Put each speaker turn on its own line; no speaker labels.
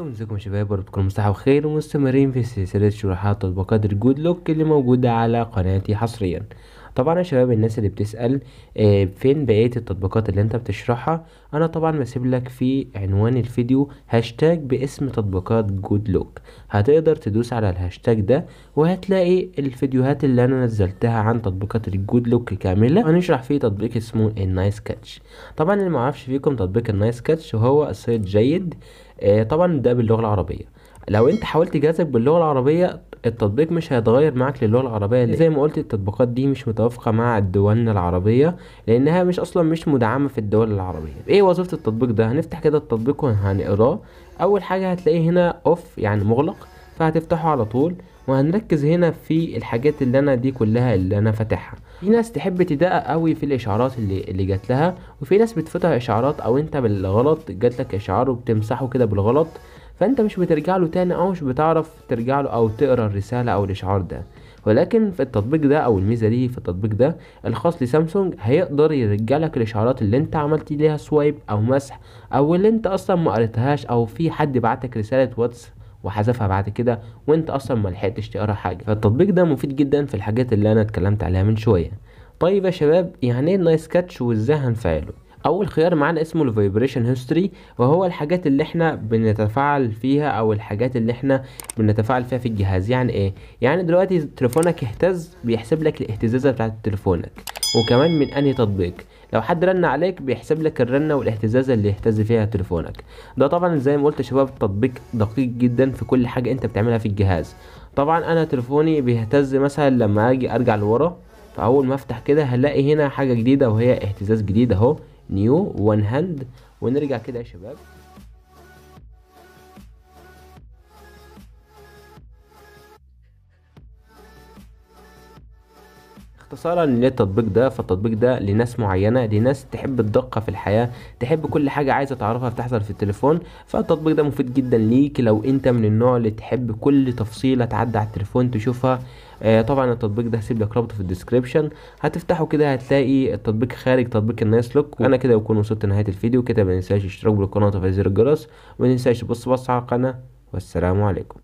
عليكم ازيكم شباب ورب تكونوا مصلحة وخير ومستمرين في سلسلة شروحات تطبيقات الجود لوك اللي موجودة على قناتي حصريا طبعا يا شباب الناس اللي بتسأل آه، فين بقية التطبيقات اللي انت بتشرحها انا طبعا بسيب لك في عنوان الفيديو هاشتاج باسم تطبيقات جود لوك هتقدر تدوس على الهاشتاج ده وهتلاقي الفيديوهات اللي انا نزلتها عن تطبيقات الجود لوك كاملة هنشرح فيه تطبيق اسمه النايس كاتش طبعا اللي معرفش فيكم تطبيق النايس كاتش وهو صيد جيد آه، طبعا ده باللغة العربية لو انت حاولت جهازك باللغة العربية التطبيق مش هيتغير معاك للغه العربيه زي ما قلت التطبيقات دي مش متوافقه مع دولنا العربيه لانها مش اصلا مش مدعمه في الدول العربيه ايه وظيفه التطبيق ده هنفتح كده التطبيق وهنقراه اول حاجه هتلاقيه هنا اوف يعني مغلق فهتفتحه على طول وهنركز هنا في الحاجات اللي انا دي كلها اللي انا فاتحها في ناس تحب تدقق قوي في الاشعارات اللي اللي جات لها وفي ناس بتفوتها اشعارات او انت بالغلط جات لك اشعار وبتمسحه كده بالغلط فانت مش بترجع له تاني او مش بتعرف ترجع له او تقرا الرساله او الاشعار ده ولكن في التطبيق ده او الميزه دي في التطبيق ده الخاص لسامسونج هيقدر يرجع لك الاشعارات اللي انت عملت ليها سوايب او مسح او اللي انت اصلا ما قريتهاش او في حد بعتك رساله واتس وحذفها بعد كده وانت اصلا ما لحقتش تقرا حاجه فالتطبيق ده مفيد جدا في الحاجات اللي انا اتكلمت عليها من شويه طيب يا شباب يعني ايه النايس كاتش وازاي هنفعله اول خيار معانا اسمه الفايبريشن هيستوري وهو الحاجات اللي احنا بنتفاعل فيها او الحاجات اللي احنا بنتفاعل فيها في الجهاز يعني ايه يعني دلوقتي تليفونك اهتز بيحسب لك الاهتزازه بتاعه تليفونك وكمان من انهي تطبيق لو حد رن عليك بيحسب لك الرنه والاهتزازه اللي اهتز فيها تليفونك ده طبعا زي ما قلت يا شباب تطبيق دقيق جدا في كل حاجه انت بتعملها في الجهاز طبعا انا تليفوني بيهتز مثلا لما اجي ارجع لورا فاول ما افتح كده هلاقي هنا حاجه جديده وهي اهتزاز جديد اهو نيو 1 هاند ونرجع كده يا شباب اختصارا للتطبيق ده فالتطبيق ده لناس معينه لناس تحب الدقه في الحياه تحب كل حاجه عايزه تعرفها بتحصل في التليفون فالتطبيق ده مفيد جدا ليك لو انت من النوع اللي تحب كل تفصيله تعدي على التليفون تشوفها آه طبعا التطبيق ده هسيب لك رابطه في الديسكريبشن هتفتحه كده هتلاقي التطبيق خارج تطبيق الناس لوك وانا كده بكون وصلت لنهايه الفيديو كده ما تنساش الاشتراك بالقناه وتفعيل زر الجرس وما تنساش تبص بص على القناه والسلام عليكم